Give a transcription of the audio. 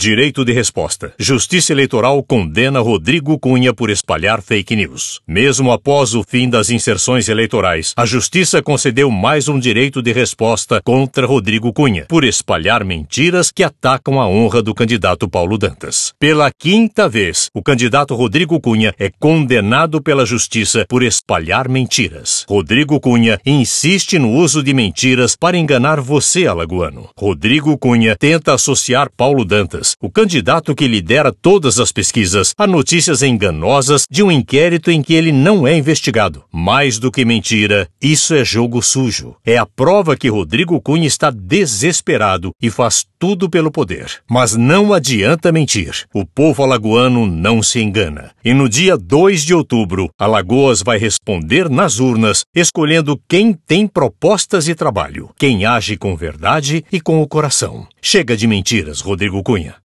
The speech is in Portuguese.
Direito de resposta. Justiça Eleitoral condena Rodrigo Cunha por espalhar fake news. Mesmo após o fim das inserções eleitorais, a Justiça concedeu mais um direito de resposta contra Rodrigo Cunha por espalhar mentiras que atacam a honra do candidato Paulo Dantas. Pela quinta vez, o candidato Rodrigo Cunha é condenado pela Justiça por espalhar mentiras. Rodrigo Cunha insiste no uso de mentiras para enganar você, alagoano. Rodrigo Cunha tenta associar Paulo Dantas pesquisas, o candidato que lidera todas as pesquisas há notícias enganosas de um inquérito em que ele não é investigado. Mais do que mentira, isso é jogo sujo. É a prova que Rodrigo Cunha está desesperado e faz tudo pelo poder. Mas não adianta mentir. O povo alagoano não se engana. E no dia 2 de outubro, Alagoas vai responder nas urnas, escolhendo quem tem propostas e trabalho, quem age com verdade e com o coração. Chega de mentiras, Rodrigo Cunha.